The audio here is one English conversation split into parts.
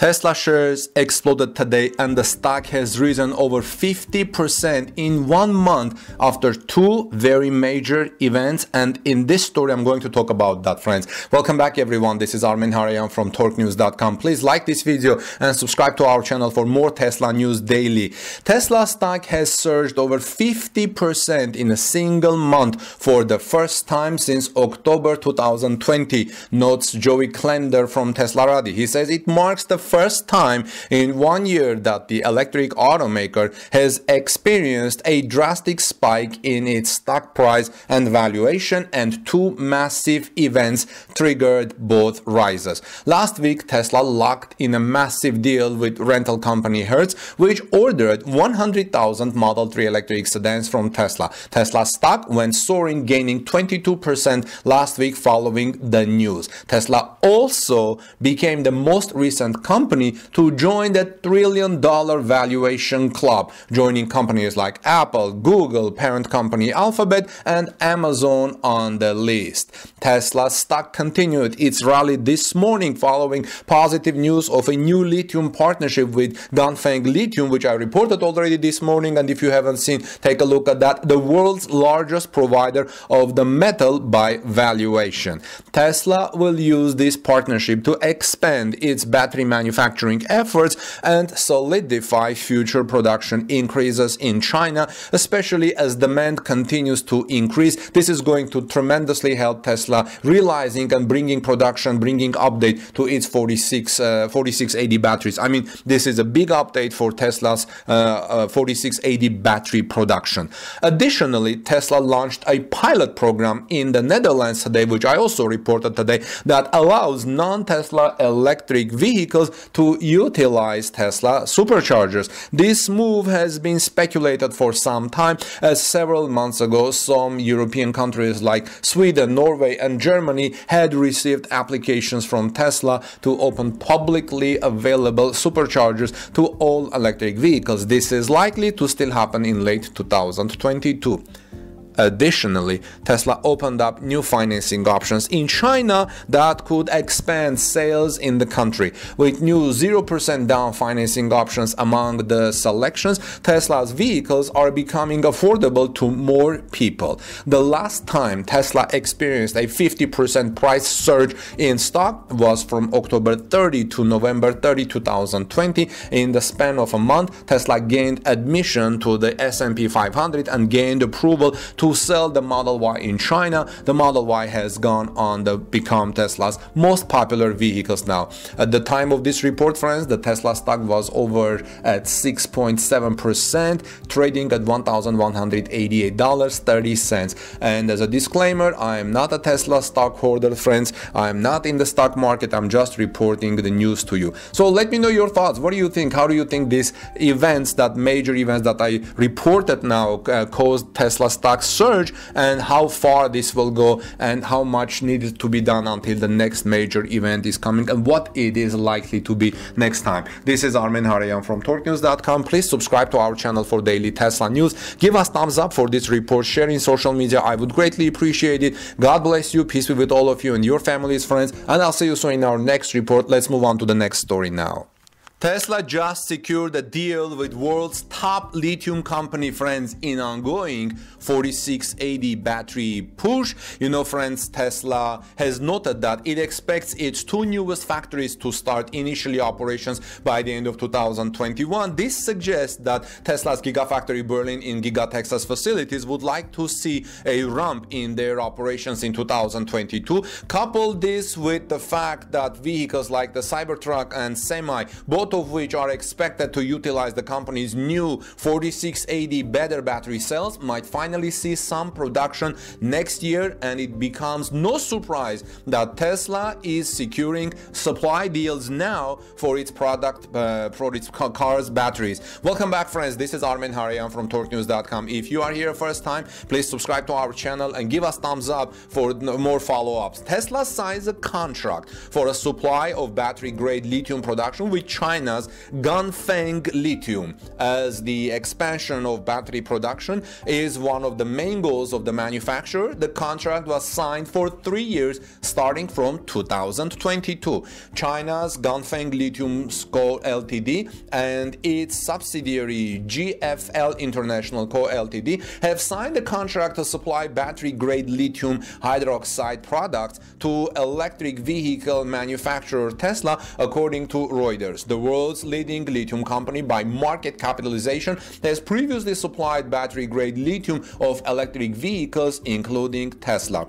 Tesla shares exploded today and the stock has risen over 50% in one month after two very major events. And in this story, I'm going to talk about that, friends. Welcome back, everyone. This is Armin Harayan from TorqueNews.com. Please like this video and subscribe to our channel for more Tesla news daily. Tesla stock has surged over 50% in a single month for the first time since October 2020, notes Joey Klender from Tesla Radi. He says it marks the first time in one year that the electric automaker has experienced a drastic spike in its stock price and valuation and two massive events triggered both rises. Last week, Tesla locked in a massive deal with rental company Hertz, which ordered 100,000 Model 3 electric sedans from Tesla. Tesla stock went soaring, gaining 22% last week following the news. Tesla also became the most recent company company to join the trillion dollar valuation club, joining companies like Apple, Google, parent company Alphabet, and Amazon on the list. Tesla stock continued its rally this morning following positive news of a new lithium partnership with Ganfeng Lithium, which I reported already this morning. And if you haven't seen, take a look at that. The world's largest provider of the metal by valuation. Tesla will use this partnership to expand its battery manufacturing manufacturing efforts and solidify future production increases in China, especially as demand continues to increase. This is going to tremendously help Tesla realizing and bringing production, bringing update to its 46, uh, 4680 batteries. I mean, this is a big update for Tesla's uh, uh, 4680 battery production. Additionally, Tesla launched a pilot program in the Netherlands today, which I also reported today, that allows non-Tesla electric vehicles to utilize Tesla superchargers. This move has been speculated for some time, as several months ago some European countries like Sweden, Norway and Germany had received applications from Tesla to open publicly available superchargers to all electric vehicles. This is likely to still happen in late 2022. Additionally, Tesla opened up new financing options in China that could expand sales in the country. With new 0% down financing options among the selections, Tesla's vehicles are becoming affordable to more people. The last time Tesla experienced a 50% price surge in stock was from October 30 to November 30, 2020. In the span of a month, Tesla gained admission to the S&P 500 and gained approval to sell the Model Y in China. The Model Y has gone on to become Tesla's most popular vehicles now. At the time of this report, friends, the Tesla stock was over at 6.7%, trading at $1,188.30. And as a disclaimer, I am not a Tesla stockholder, friends. I am not in the stock market. I'm just reporting the news to you. So let me know your thoughts. What do you think? How do you think these events, that major events that I reported now, uh, caused Tesla stocks surge and how far this will go and how much needed to be done until the next major event is coming and what it is likely to be next time. This is Armin Harayan from TorqueNews.com. Please subscribe to our channel for daily Tesla news. Give us thumbs up for this report. Share in social media. I would greatly appreciate it. God bless you. Peace be with all of you and your families, friends. And I'll see you soon in our next report. Let's move on to the next story now. Tesla just secured a deal with world's top lithium company friends in ongoing 4680 battery push. You know friends, Tesla has noted that it expects its two newest factories to start initially operations by the end of 2021. This suggests that Tesla's Gigafactory Berlin in Giga Texas facilities would like to see a ramp in their operations in 2022. Couple this with the fact that vehicles like the Cybertruck and Semi both both of which are expected to utilize the company's new 4680 better battery cells, might finally see some production next year, and it becomes no surprise that Tesla is securing supply deals now for its product, uh, for its cars' batteries. Welcome back, friends. This is Armin Harian from TorqueNews.com. If you are here first time, please subscribe to our channel and give us thumbs up for more follow-ups. Tesla signs a contract for a supply of battery-grade lithium production with China China's Ganfeng Lithium, as the expansion of battery production is one of the main goals of the manufacturer. The contract was signed for three years, starting from 2022. China's Ganfeng Lithium Co. Ltd. and its subsidiary GFL International Co. Ltd. have signed a contract to supply battery-grade lithium hydroxide products to electric vehicle manufacturer Tesla, according to Reuters. The world's leading lithium company by market capitalization, has previously supplied battery-grade lithium of electric vehicles, including Tesla.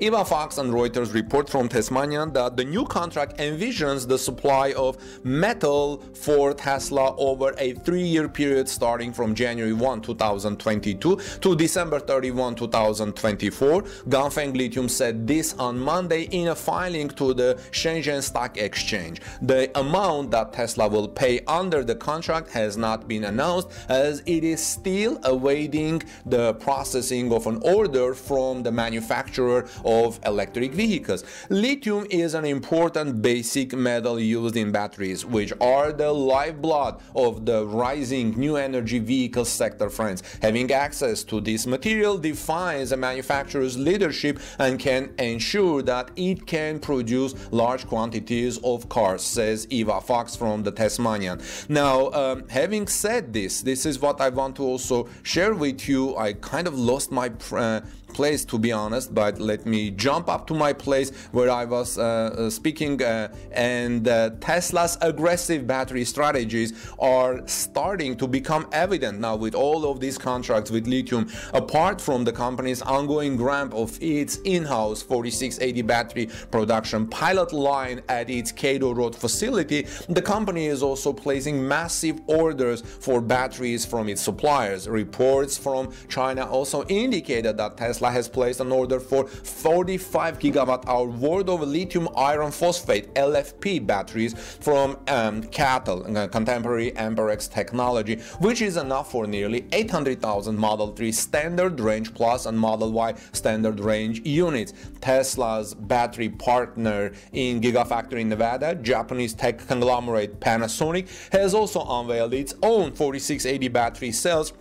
Eva Fox and Reuters report from Tasmania that the new contract envisions the supply of metal for Tesla over a three-year period starting from January 1, 2022 to December 31, 2024. Ganfeng Lithium said this on Monday in a filing to the Shenzhen Stock Exchange. The amount that Tesla will pay under the contract has not been announced as it is still awaiting the processing of an order from the manufacturer of electric vehicles. Lithium is an important basic metal used in batteries, which are the lifeblood of the rising new energy vehicle sector, friends. Having access to this material defines a manufacturer's leadership and can ensure that it can produce large quantities of cars, says Eva Fox from the Tasmanian. Now, um, having said this, this is what I want to also share with you. I kind of lost my uh, place to be honest but let me jump up to my place where I was uh, uh speaking uh, and uh, Tesla's aggressive battery strategies are starting to become evident now with all of these contracts with lithium apart from the company's ongoing ramp of its in-house 4680 battery production pilot line at its Cato Road facility the company is also placing massive orders for batteries from its suppliers reports from China also indicated that Tesla Tesla has placed an order for 45 gigawatt hour worth of lithium iron phosphate LFP batteries from um, Cattle, uh, contemporary Amperex technology, which is enough for nearly 800,000 Model 3 standard range plus and Model Y standard range units. Tesla's battery partner in Gigafactory Nevada, Japanese tech conglomerate Panasonic, has also unveiled its own 4680 battery cells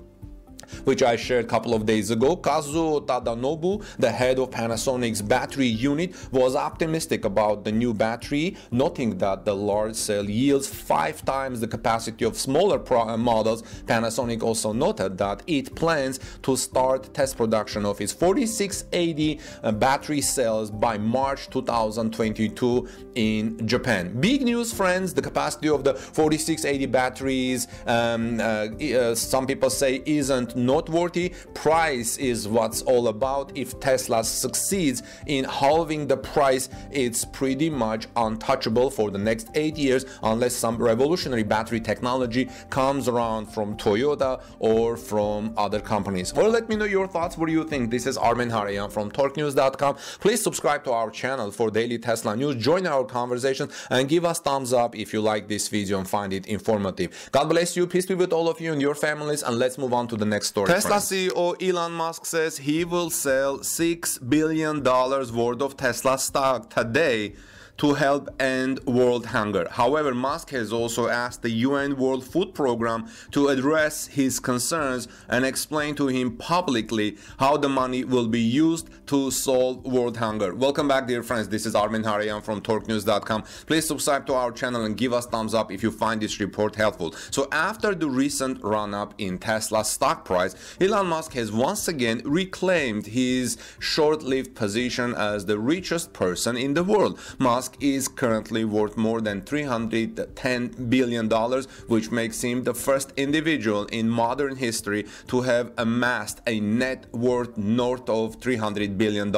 which I shared a couple of days ago, Kazuo Tadanobu, the head of Panasonic's battery unit, was optimistic about the new battery, noting that the large cell yields five times the capacity of smaller uh, models. Panasonic also noted that it plans to start test production of its 4680 uh, battery cells by March 2022 in Japan. Big news, friends, the capacity of the 4680 batteries, um, uh, uh, some people say, isn't noteworthy. Price is what's all about. If Tesla succeeds in halving the price, it's pretty much untouchable for the next eight years unless some revolutionary battery technology comes around from Toyota or from other companies. Or let me know your thoughts. What do you think? This is Armin Harayan from TorqueNews.com. Please subscribe to our channel for daily Tesla news. Join our conversation and give us thumbs up if you like this video and find it informative. God bless you. Peace be with all of you and your families. And let's move on to the next story. Tesla CEO Elon Musk says he will sell six billion dollars worth of Tesla stock today to help end world hunger. However, Musk has also asked the UN World Food Program to address his concerns and explain to him publicly how the money will be used to solve world hunger. Welcome back, dear friends. This is Armin Harian from TorqueNews.com. Please subscribe to our channel and give us thumbs up if you find this report helpful. So after the recent run-up in Tesla's stock price, Elon Musk has once again reclaimed his short-lived position as the richest person in the world. Musk Musk is currently worth more than $310 billion, which makes him the first individual in modern history to have amassed a net worth north of $300 billion.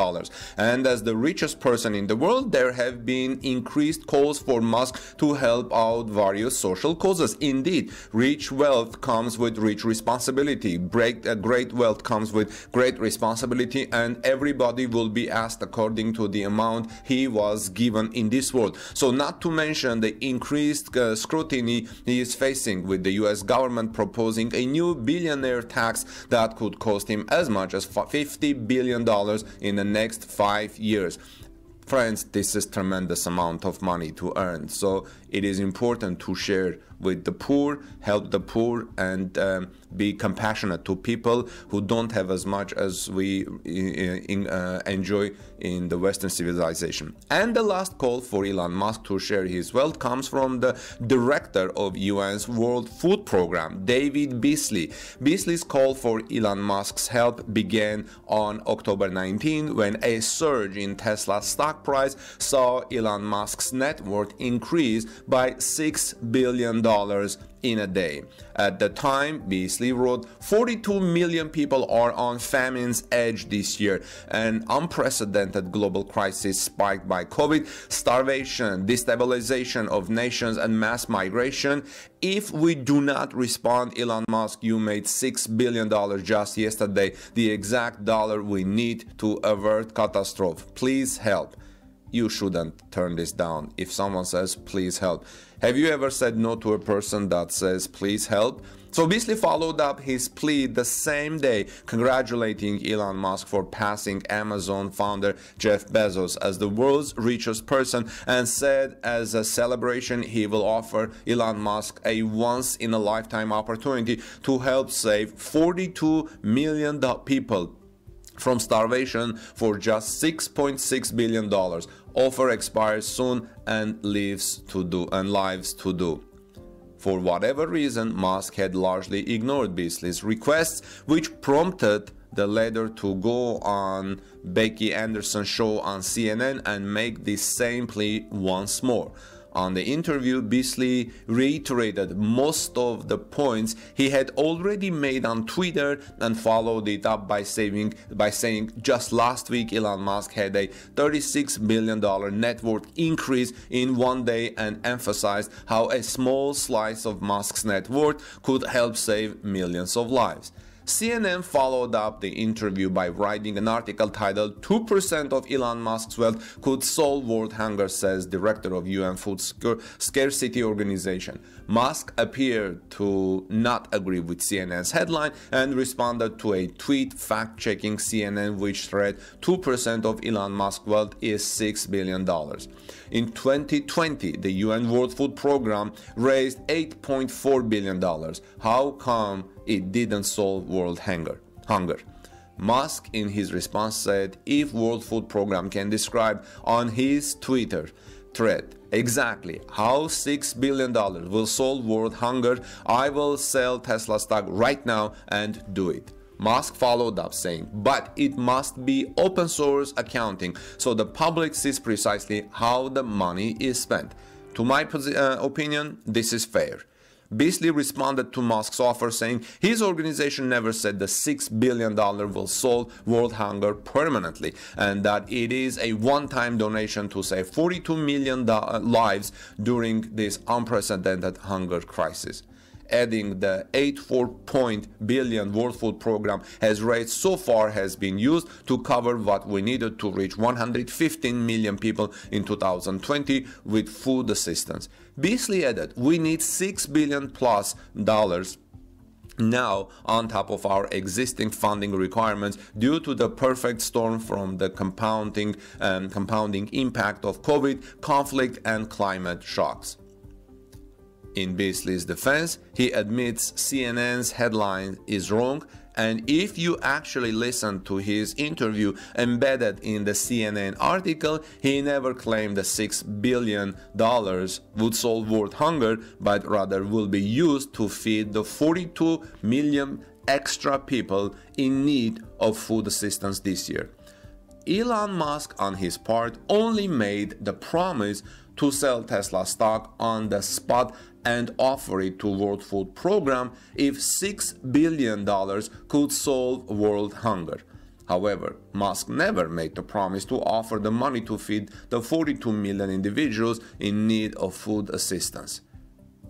And as the richest person in the world, there have been increased calls for Musk to help out various social causes. Indeed, rich wealth comes with rich responsibility. uh, great wealth comes with great responsibility, and everybody will be asked according to the amount he was given in this world. So not to mention the increased uh, scrutiny he is facing with the US government proposing a new billionaire tax that could cost him as much as $50 billion in the next five years. Friends, this is tremendous amount of money to earn. So it is important to share with the poor, help the poor, and um, be compassionate to people who don't have as much as we in, uh, enjoy in the Western civilization. And the last call for Elon Musk to share his wealth comes from the director of UN's World Food Program, David Beasley. Beasley's call for Elon Musk's help began on October 19 when a surge in Tesla's stock price saw Elon Musk's net worth increase by $6 billion in a day. At the time, Beasley wrote, 42 million people are on famine's edge this year. An unprecedented global crisis spiked by COVID, starvation, destabilization of nations, and mass migration. If we do not respond, Elon Musk, you made $6 billion just yesterday, the exact dollar we need to avert catastrophe. Please help you shouldn't turn this down. If someone says, please help. Have you ever said no to a person that says, please help? So Beasley followed up his plea the same day, congratulating Elon Musk for passing Amazon founder Jeff Bezos as the world's richest person and said as a celebration he will offer Elon Musk a once in a lifetime opportunity to help save 42 million people from starvation for just 6.6 billion dollars. Offer expires soon and leaves to do and lives to do. For whatever reason, Musk had largely ignored Beasley's requests, which prompted the latter to go on Becky Anderson show on CNN and make the same plea once more. On the interview, Beasley reiterated most of the points he had already made on Twitter and followed it up by, saving, by saying just last week Elon Musk had a $36 million net worth increase in one day and emphasized how a small slice of Musk's net worth could help save millions of lives. CNN followed up the interview by writing an article titled 2% of Elon Musk's wealth could solve world hunger, says director of UN Food Scarcity Organization. Musk appeared to not agree with CNN's headline and responded to a tweet fact checking CNN, which read 2% of Elon Musk's wealth is $6 billion. In 2020, the UN World Food Program raised $8.4 billion. How come it didn't solve world hunger. hunger. Musk in his response said if World Food Program can describe on his Twitter thread exactly how 6 billion dollars will solve world hunger, I will sell Tesla stock right now and do it. Musk followed up saying, but it must be open source accounting so the public sees precisely how the money is spent. To my uh, opinion, this is fair. Beasley responded to Musk's offer saying his organization never said the $6 billion will solve world hunger permanently and that it is a one-time donation to save 42 million lives during this unprecedented hunger crisis adding the 84 point billion World Food Program has raised so far has been used to cover what we needed to reach 115 million people in 2020 with food assistance. Beasley added, we need 6 billion plus dollars now on top of our existing funding requirements due to the perfect storm from the compounding um, compounding impact of covid conflict and climate shocks in Beasley's defense, he admits CNN's headline is wrong, and if you actually listen to his interview embedded in the CNN article, he never claimed the $6 billion would solve world hunger, but rather will be used to feed the 42 million extra people in need of food assistance this year. Elon Musk, on his part, only made the promise to sell Tesla stock on the spot and offer it to World Food Program if $6 billion could solve world hunger. However, Musk never made the promise to offer the money to feed the 42 million individuals in need of food assistance.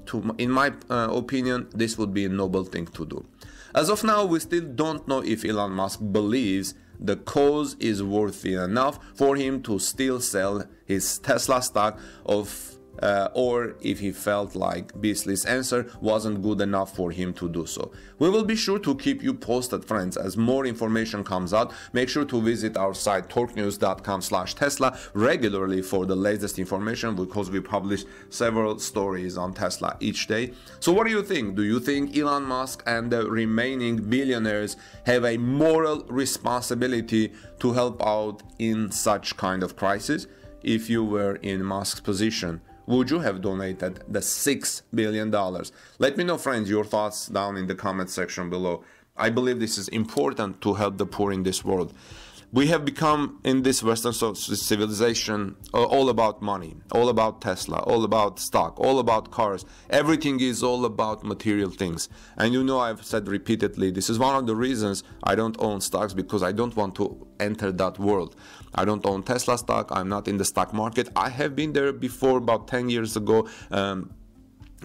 To, in my uh, opinion, this would be a noble thing to do. As of now, we still don't know if Elon Musk believes the cause is worthy enough for him to still sell his Tesla stock of uh, or if he felt like Beasley's answer wasn't good enough for him to do so. We will be sure to keep you posted friends as more information comes out. Make sure to visit our site torquenews.com slash Tesla regularly for the latest information because we publish several stories on Tesla each day. So what do you think? Do you think Elon Musk and the remaining billionaires have a moral responsibility to help out in such kind of crisis? If you were in Musk's position, would you have donated the $6 billion? Let me know, friends, your thoughts down in the comment section below. I believe this is important to help the poor in this world we have become in this Western civilization all about money, all about Tesla, all about stock, all about cars. Everything is all about material things. And you know, I've said repeatedly, this is one of the reasons I don't own stocks because I don't want to enter that world. I don't own Tesla stock. I'm not in the stock market. I have been there before about 10 years ago. Um,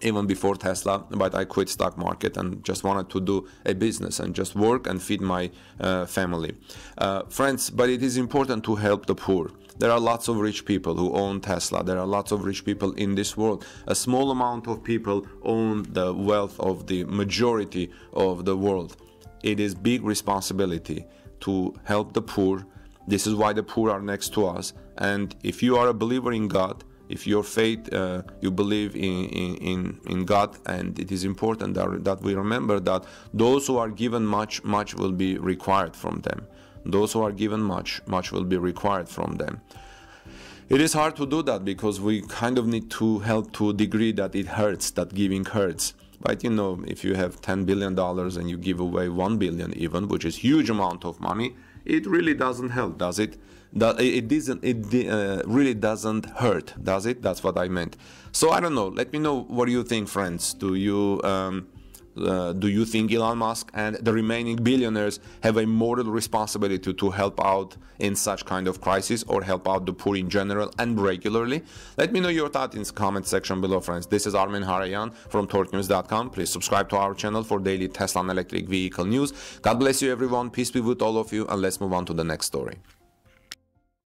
even before Tesla, but I quit stock market and just wanted to do a business and just work and feed my uh, family. Uh, friends, but it is important to help the poor. There are lots of rich people who own Tesla. There are lots of rich people in this world. A small amount of people own the wealth of the majority of the world. It is big responsibility to help the poor. This is why the poor are next to us. And if you are a believer in God, if your faith uh, you believe in, in in God and it is important that, that we remember that those who are given much much will be required from them those who are given much much will be required from them it is hard to do that because we kind of need to help to a degree that it hurts that giving hurts but you know if you have 10 billion dollars and you give away 1 billion even which is huge amount of money it really doesn't help, does it? That it doesn't. It uh, really doesn't hurt, does it? That's what I meant. So I don't know. Let me know what you think, friends. Do you? Um, uh, do you think Elon Musk and the remaining billionaires have a moral responsibility to, to help out in such kind of crisis or help out the poor in general and regularly? Let me know your thoughts in the comment section below, friends. This is Armin Harayan from TorqueNews.com. Please subscribe to our channel for daily Tesla and electric vehicle news. God bless you, everyone. Peace be with all of you, and let's move on to the next story.